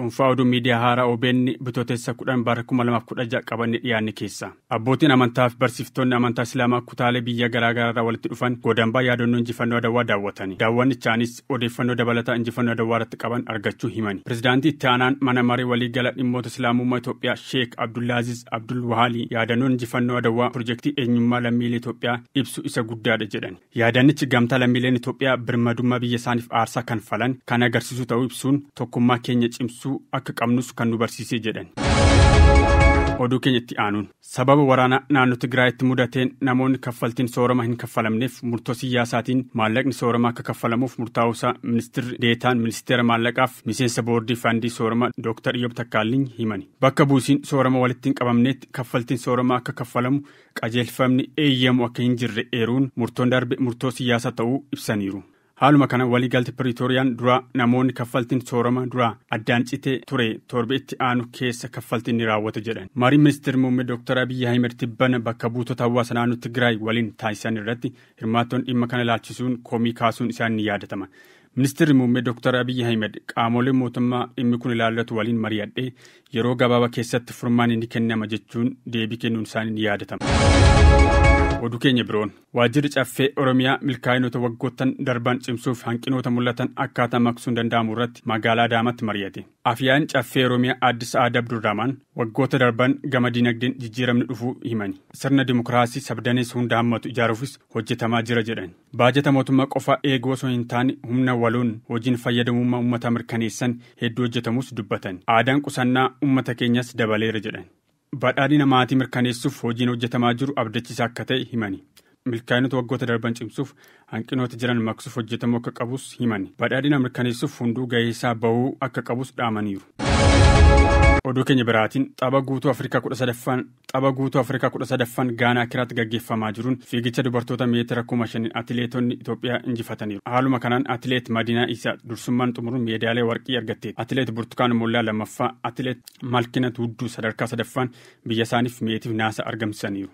Cuunfaa oduu miidiyaa haaraa OBN bitootessa kudhan bara kuma lamaaf ja'a qabanne dhiyaanne keessa. Abbootiin amantaa fi barsiiftonni amantaa Islaamaa kutaalee biyya garaa irraa walitti dhufan godambaa yaadannoo injifannoo adawwaa daawwatan Daawwannichaanis odeeffannoo dabalataa injifannoo adawwaa irratti qaban argachuu himani. Pireezidaantii itti aanaan mana maree waliigala dhimmoota Islaamummaa Itoophiyaa Sheek Abdullaaziz Abdul Wahalii yaadannoon injifannoo adawwaa piroojeektii eenyummaa lammiilee Itoophiyaa ibsu isa guddaadha jedhan. Yaadannichi gamtaa lammiileen Itoophiyaa birmadummaa biyya isaaniif kan agarsiisu ta'uu ibsuun tokkummaa keenya cimsu akka qabnus kan nu barsiisee jedhan. Oduu keenya itti aanuun sababa waraana naannoo itti mudateen namoonni kaffaltiin soorama hin kaffalamneef murtoo siyaasaatiin maallaqni soorama akka kaffalamuuf murtaa'uusaa ministiri deetaan ministeera maallaqaaf miseensa boordii fandii soorama Dr. Iyyob Takkaalliin himani. Bakka buusiin soorama walitti hin qabamneetti kaffaltiin soorama akka kaffalamu qajeelfamni eeyyamu akka hin jirre eeruun murtoon darbe murtoo siyaasaa ta'uu ibsaniiru. haaluma kana waliigalti piritooriyaan duraa namoonni kaffaltiin soorama duraa addaan citee ture torba itti aanu keessa kaffaltiin ni raawwata jedhan marii ministeer muummee Dr abiyyi ahimad tibbana bakka buutota hawaasa naannoo tigraay waliin taasisan irratti hirmaattoonni dhimma kana ilaalchisuun koomii kaasuun isaan ni yaadatama ministeerri muummee Dr abiyyi ahimad qaamolee mootummaa dhimmi kun ilaallatu waliin mari'adhee yeroo gabaaba keessatti furmaani ni kennama jechuun deebii kennuun isaanii ni yaadatama. Oduu keenya biroon waajjirri caffee Oromiyaa milkaa'inoota waggoottan darban cimsuuf hanqinoota mul'atan akkaataa maqsuun danda'amu irratti magaalaa Adaamaatti mari'ate. Afiyaan caffee Oromiyaa addisa Aadaa Abdurrahmaan waggoota darban gama dinagdeen jijjiiramni dhufuu himan. Sirna Dimookiraasii sabdanees hunda hammatu ijaaruufis hojjetamaa jira jedhan. Baajata mootummaa qofa eeguu osoo hin taane humna waloon hojiin fayyadamummaa uummata mirkaneessan hedduu hojjetamus dubbatan. Aadaan qusannaa uummata keenyas dabaleera jedhan. badhaadhina maatii mirkaneessuuf hojiin hojjetamaa jiru abdachiisaa akka ta'e himani. milkaa'inota waggoota darban cimsuuf hanqinoota jiran maqsuuf hojjetamuu akka qabus himani. badhaadhina mirkaneessuuf hunduu ga'ee isaa bahuu akka qabus dhaamaniiru. Oduu keenya biraatiin tapha guutuu Afrikaa kudha sadaffaan tapha Gaanaa Kiraatti gaggeeffamaa jiruun fiigicha dubartoota meetira kuma atileetonni Itoophiyaa injifataniiru. Haaluma kanaan atileet Madinaa Isaa dursummaan xumuruun meedaalee warqii argatteetti. Atileet Burtukaan Mollaa lammaffaa, atileet Malkina Hudduu sadarkaa sadaffaan biyya isaaniif meetiif naasa argamsisaniiru.